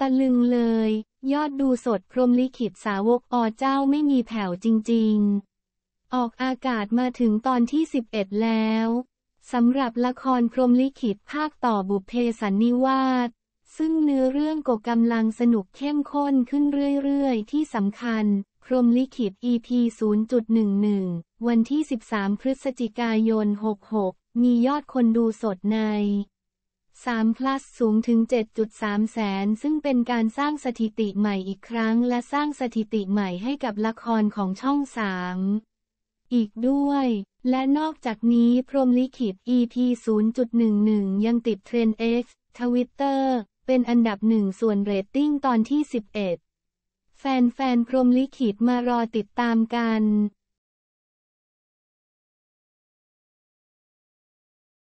ตะลึงเลย ยอดดูสดพรมลิขิตสาวกอเจ้าไม่มีแผ่วจริงๆ ออกอากาศมาถึงตอนที่ 11 แล้วสำหรับละครพรมลิขิตภาคต่อบุพเพสันนิวาสซึ่งเนื้อเรื่องก็กำลังสนุกเข้มข้นขึ้นเรื่อย ๆ ที่สำคัญพรมลิขิต EP 0.11 วันที่ 13 พฤศจิกายน 66 มียอดคนดูสดใน3 plus สูงถึง 7.3 แสน ซึ่งเป็นการสร้างสถิติใหม่อีกครั้ง และสร้างสถิติใหม่ให้กับละครของช่อง3อีกด้วย และนอกจากนี้ พรมลิขิต EP 0.11 ยังติดเทรนด์ X ทวิตเตอร์เป็นอันดับหนึ่งส่วนเรตติ้งตอนที่ 11 แฟนๆพรมลิขิตมารอติดตามกัน